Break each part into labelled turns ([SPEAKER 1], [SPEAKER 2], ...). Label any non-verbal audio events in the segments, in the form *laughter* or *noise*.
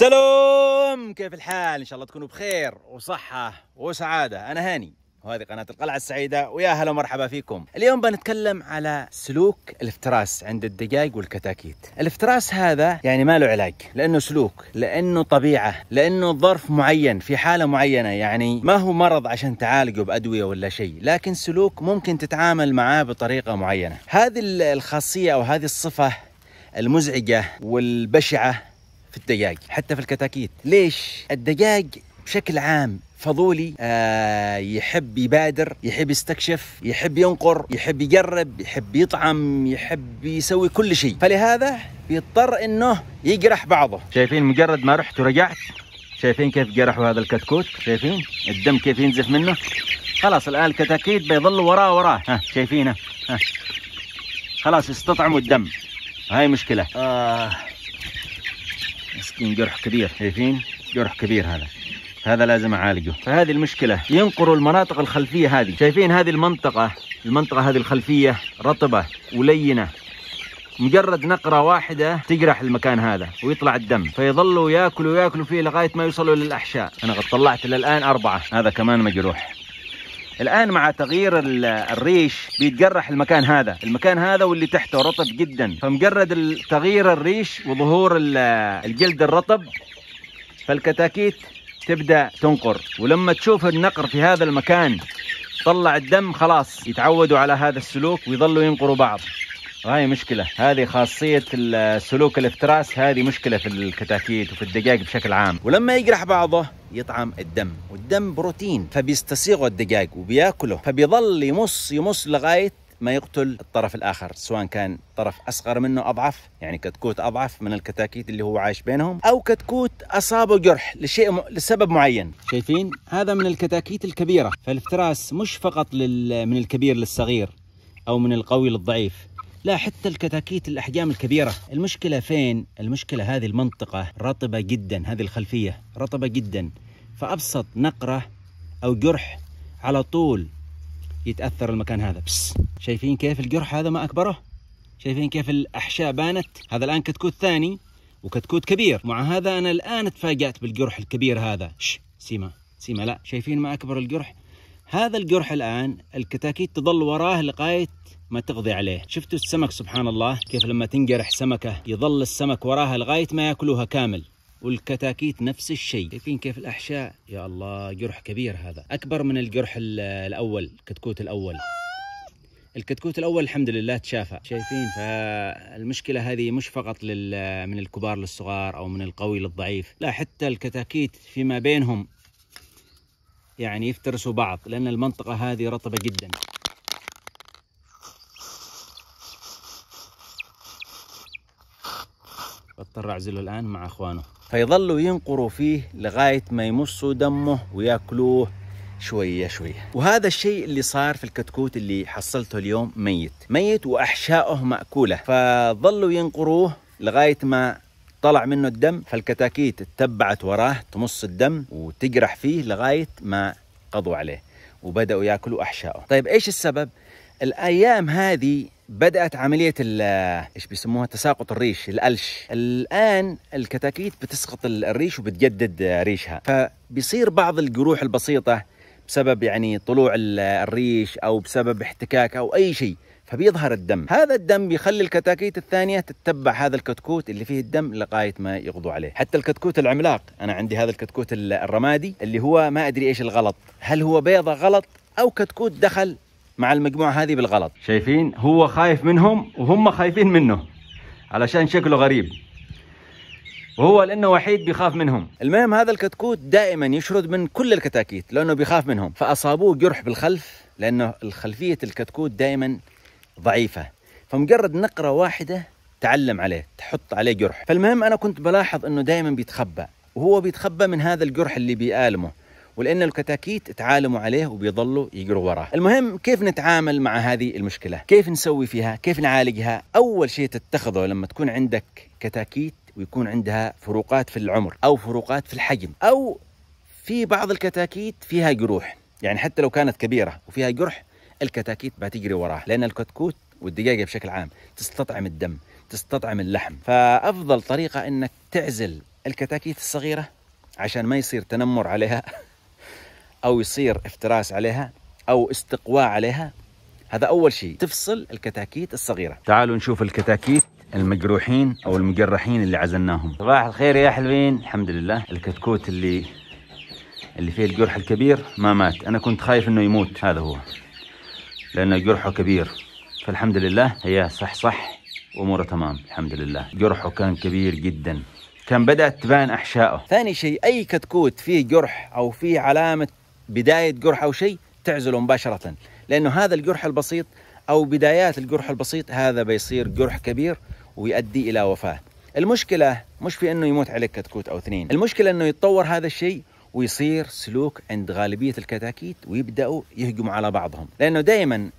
[SPEAKER 1] سلام كيف الحال ان شاء الله تكونوا بخير وصحه وسعاده انا هاني وهذه قناة القلعة السعيدة ويا هلا ومرحبا فيكم اليوم بنتكلم على سلوك الافتراس عند الدجاج والكتاكيت الافتراس هذا يعني ما له علاج لأنه سلوك لأنه طبيعة لأنه ظرف معين في حالة معينة يعني ما هو مرض عشان تعالجه بأدوية ولا شيء لكن سلوك ممكن تتعامل معاه بطريقة معينة هذه الخاصية أو هذه الصفة المزعجة والبشعة في الدجاج حتى في الكتاكيت ليش الدجاج بشكل عام فضولي آه يحب يبادر يحب يستكشف يحب ينقر يحب يجرب يحب يطعم يحب يسوي كل شيء فلهذا بيضطر انه يجرح بعضه شايفين مجرد ما رحت ورجعت شايفين كيف جرحوا هذا الكتكوت شايفين الدم كيف ينزف منه خلاص الان الكتاكيت بيظل وراه وراه ها شايفينه ها خلاص استطعموا الدم هاي مشكله آه جرح كبير شايفين جرح كبير هذا هذا لازم اعالجه فهذه المشكله ينقروا المناطق الخلفيه هذه شايفين هذه المنطقه المنطقه هذه الخلفيه رطبه ولينه مجرد نقره واحده تجرح المكان هذا ويطلع الدم فيظلوا ياكلوا ياكلوا فيه لغايه ما يوصلوا للاحشاء انا قد طلعت الى الان اربعه هذا كمان مجروح الآن مع تغيير الريش بيتجرح المكان هذا المكان هذا واللي تحته رطب جدا فمجرد تغيير الريش وظهور الجلد الرطب فالكتاكيت تبدأ تنقر ولما تشوف النقر في هذا المكان طلع الدم خلاص يتعودوا على هذا السلوك ويظلوا ينقروا بعض هاي مشكلة هذه خاصية السلوك الافتراس هذه مشكلة في الكتاكيت وفي الدجاج بشكل عام ولما يجرح بعضه يطعم الدم والدم بروتين فبيستسيغه الدجاج وبياكله فبيظل يمص يمص لغاية ما يقتل الطرف الآخر سواء كان طرف أصغر منه أضعف يعني كتكوت أضعف من الكتاكيت اللي هو عايش بينهم أو كتكوت أصابه جرح لشيء م... لسبب معين شايفين هذا من الكتاكيت الكبيرة فالافتراس مش فقط لل... من الكبير للصغير أو من القوي للضعيف لا حتى الكتاكيت الأحجام الكبيرة المشكلة فين؟ المشكلة هذه المنطقة رطبة جدا هذه الخلفية رطبة جدا فأبسط نقرة أو جرح على طول يتأثر المكان هذا بس شايفين كيف الجرح هذا ما أكبره؟ شايفين كيف الأحشاء بانت؟ هذا الآن كتكوت ثاني وكتكوت كبير مع هذا أنا الآن تفاجأت بالجرح الكبير هذا شش سيما سيما لا شايفين ما أكبر الجرح هذا القرح الآن الكتاكيت تظل وراه لغاية ما تقضي عليه شفتوا السمك سبحان الله كيف لما تنجرح سمكة يظل السمك وراها لغاية ما يأكلوها كامل والكتاكيت نفس الشيء شايفين كيف الأحشاء يا الله جرح كبير هذا أكبر من الجرح الأول الكتكوت الأول الكتكوت الأول الحمد لله تشافى شايفين فالمشكلة هذه مش فقط لل... من الكبار للصغار أو من القوي للضعيف لا حتى الكتاكيت فيما بينهم يعني يفترسوا بعض لأن المنطقة هذه رطبة جدا بضطر أعزله الآن مع أخوانه فيظلوا ينقروا فيه لغاية ما يمصوا دمه ويأكلوه شوية شوية وهذا الشيء اللي صار في الكتكوت اللي حصلته اليوم ميت ميت وأحشائه مأكولة فظلوا ينقروه لغاية ما طلع منه الدم فالكتاكيت اتبعت وراه تمص الدم وتجرح فيه لغاية ما قضوا عليه وبدأوا ياكلوا أحشائه طيب إيش السبب؟ الأيام هذه بدأت عملية إيش بيسموها تساقط الريش القلش الآن الكتاكيت بتسقط الريش وبتجدد ريشها فبيصير بعض الجروح البسيطة بسبب يعني طلوع الريش أو بسبب احتكاك أو أي شيء فبيظهر الدم هذا الدم بيخلي الكتاكيت الثانية تتبع هذا الكتكوت اللي فيه الدم لغاية ما يقضوا عليه حتى الكتكوت العملاق أنا عندي هذا الكتكوت الرمادي اللي هو ما أدري إيش الغلط هل هو بيضة غلط أو كتكوت دخل مع المجموعة هذه بالغلط شايفين هو خايف منهم وهم خايفين منه علشان شكله غريب وهو لانه وحيد بيخاف منهم المهم هذا الكتكوت دائما يشرد من كل الكتاكيت لانه بيخاف منهم فاصابوه جرح بالخلف لانه الخلفيه الكتكوت دائما ضعيفه فمجرد نقره واحده تعلم عليه تحط عليه جرح فالمهم انا كنت بلاحظ انه دائما بيتخبى وهو بيتخبى من هذا الجرح اللي بيآلمه ولان الكتاكيت تعالموا عليه وبيظلوا يجروا وراه المهم كيف نتعامل مع هذه المشكله كيف نسوي فيها كيف نعالجها اول شيء تتخذه لما تكون عندك كتاكيت ويكون عندها فروقات في العمر او فروقات في الحجم او في بعض الكتاكيت فيها جروح يعني حتى لو كانت كبيره وفيها جرح الكتاكيت بتجري وراه لان الكتكوت والدجاجه بشكل عام تستطعم الدم تستطعم اللحم فافضل طريقه انك تعزل الكتاكيت الصغيره عشان ما يصير تنمر عليها *laughs* او يصير افتراس عليها او استقواء عليها هذا اول شيء تفصل الكتاكيت الصغيره تعالوا نشوف الكتاكيت المجروحين او المجرحين اللي عزلناهم صباح الخير يا حلوين الحمد لله الكتكوت اللي اللي فيه الجرح الكبير ما مات انا كنت خايف انه يموت هذا هو لأنه جرحه كبير فالحمد لله هي صح صح أموره تمام الحمد لله جرحه كان كبير جدا كان بدأت تبان أحشائه ثاني شيء أي كتكوت فيه جرح أو فيه علامة بداية جرح أو شيء تعزله مباشرة لأنه هذا الجرح البسيط أو بدايات الجرح البسيط هذا بيصير جرح كبير ويؤدي إلى وفاة المشكلة مش في أنه يموت عليك كتكوت أو اثنين المشكلة أنه يتطور هذا الشيء ويصير سلوك عند غالبيه الكتاكيت ويبداوا يهجموا على بعضهم لانه دائما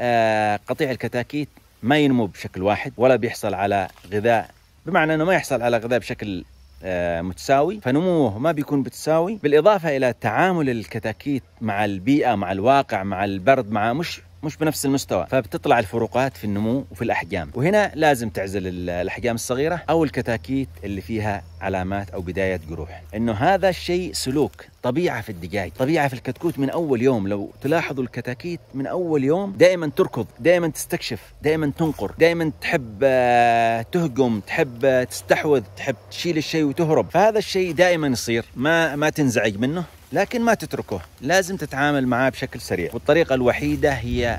[SPEAKER 1] آه، قطيع الكتاكيت ما ينمو بشكل واحد ولا بيحصل على غذاء بمعنى انه ما يحصل على غذاء بشكل آه، متساوي فنموه ما بيكون متساوي بالإضافة إلى تعامل الكتاكيت مع البيئة مع الواقع مع البرد مع مش مش بنفس المستوى فبتطلع الفروقات في النمو وفي الاحجام وهنا لازم تعزل الاحجام الصغيره او الكتاكيت اللي فيها علامات او بدايه جروح انه هذا الشيء سلوك طبيعه في الدجاج طبيعه في الكتكوت من اول يوم لو تلاحظوا الكتاكيت من اول يوم دائما تركض دائما تستكشف دائما تنقر دائما تحب آه، تهجم تحب آه، تستحوذ تحب تشيل الشيء وتهرب فهذا الشيء دائما يصير ما ما تنزعج منه لكن ما تتركه لازم تتعامل معاه بشكل سريع والطريقة الوحيدة هي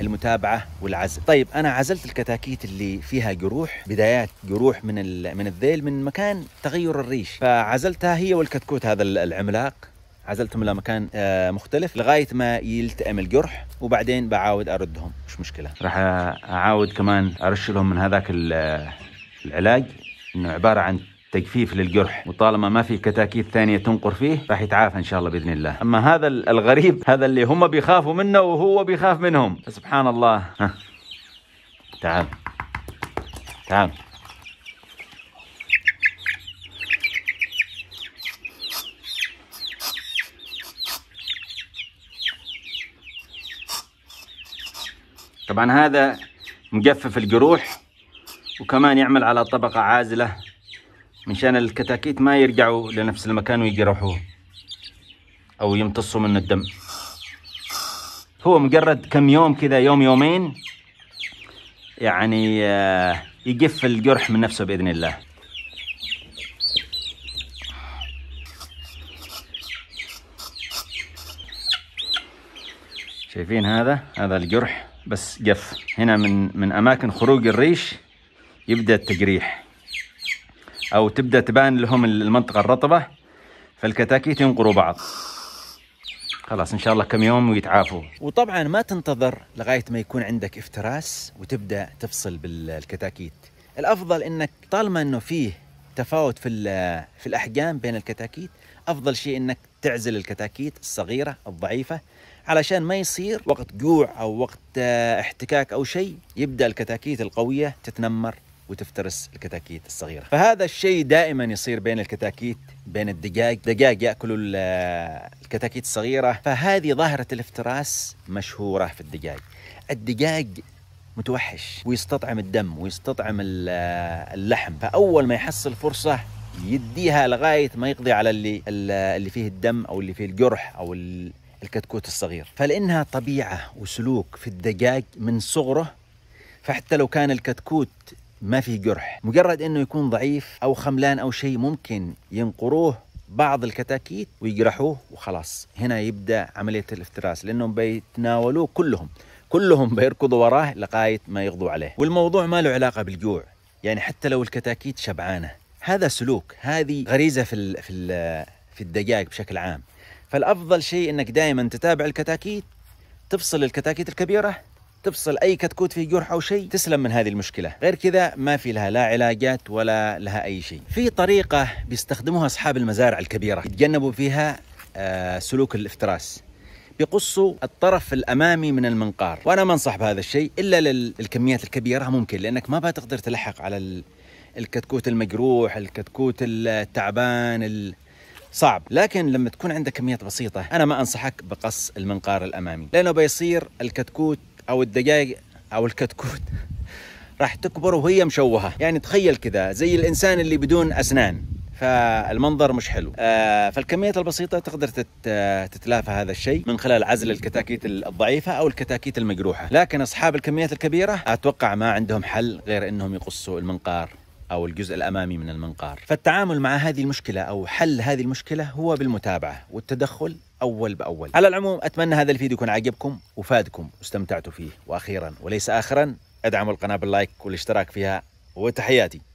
[SPEAKER 1] المتابعة والعزل طيب أنا عزلت الكتاكيت اللي فيها جروح بدايات جروح من, من الذيل من مكان تغير الريش فعزلتها هي والكتكوت هذا العملاق عزلتهم لمكان آه، مختلف لغايه ما يلتئم الجرح وبعدين بعاود اردهم مش مشكله راح اعاود كمان ارش لهم من هذاك آه، العلاج انه عباره عن تجفيف للجرح وطالما ما في كتاكيت ثانيه تنقر فيه راح يتعافى ان شاء الله باذن الله اما هذا الغريب هذا اللي هم بيخافوا منه وهو بيخاف منهم سبحان الله ها. تعال تعال طبعا هذا مجفف الجروح وكمان يعمل على طبقة عازلة مشان الكتاكيت ما يرجعوا لنفس المكان ويجرحوه او يمتصوا منه الدم هو مجرد كم يوم كذا يوم يومين يعني آه، يجف الجرح من نفسه باذن الله شايفين هذا هذا الجرح بس جف هنا من من اماكن خروج الريش يبدا التجريح او تبدا تبان لهم المنطقه الرطبه فالكتاكيت ينقروا بعض خلاص ان شاء الله كم يوم ويتعافوا وطبعا ما تنتظر لغايه ما يكون عندك افتراس وتبدا تفصل بالكتاكيت الافضل انك طالما انه فيه تفاوت في في الاحجام بين الكتاكيت افضل شيء انك تعزل الكتاكيت الصغيره الضعيفه علشان ما يصير وقت جوع او وقت آه، احتكاك او شيء يبدا الكتاكيت القويه تتنمر وتفترس الكتاكيت الصغيرة فهذا الشيء دائما يصير بين الكتاكيت بين الدجاج دجاج يأكل الكتاكيت الصغيرة فهذه ظاهرة الافتراس مشهورة في الدجاج الدجاج متوحش ويستطعم الدم ويستطعم اللحم فأول ما يحصل فرصة يديها لغاية ما يقضي على اللي اللي فيه الدم أو اللي فيه الجرح أو الكتكوت الصغير فلأنها طبيعة وسلوك في الدجاج من صغره فحتى لو كان الكتكوت ما في جرح مجرد انه يكون ضعيف او خملان او شيء ممكن ينقروه بعض الكتاكيت ويجرحوه وخلاص هنا يبدا عمليه الافتراس لانهم بيتناولوه كلهم كلهم بيركضوا وراه لغايه ما يقضوا عليه والموضوع ما له علاقه بالجوع يعني حتى لو الكتاكيت شبعانه هذا سلوك هذه غريزه في الـ في الـ في الدجاج بشكل عام فالافضل شيء انك دائما تتابع الكتاكيت تفصل الكتاكيت الكبيره تفصل اي كتكوت في جرح او شيء تسلم من هذه المشكله غير كذا ما في لها لا علاجات ولا لها اي شيء في طريقه بيستخدموها اصحاب المزارع الكبيره يتجنبوا فيها آه، سلوك الافتراس بيقصوا الطرف الامامي من المنقار وانا ما انصح بهذا الشيء الا للكميات الكبيره ممكن لانك ما بتقدر تلحق على الكتكوت المجروح الكتكوت التعبان صعب لكن لما تكون عندك كميات بسيطة أنا ما أنصحك بقص المنقار الأمامي لأنه بيصير الكتكوت او الدجاج او الكتكوت *laughs* راح تكبر وهي مشوهه يعني تخيل كذا زي الانسان اللي بدون اسنان فالمنظر مش حلو آه، فالكميات البسيطة تقدر تتلافى هذا الشيء من خلال عزل الكتاكيت الضعيفة أو الكتاكيت المجروحة لكن أصحاب الكميات الكبيرة أتوقع ما عندهم حل غير أنهم يقصوا المنقار أو الجزء الأمامي من المنقار فالتعامل مع هذه المشكلة أو حل هذه المشكلة هو بالمتابعة والتدخل اول باول على العموم اتمنى هذا الفيديو يكون عجبكم وفادكم واستمتعتوا فيه واخيرا وليس اخرا ادعموا القناه باللايك والاشتراك فيها وتحياتي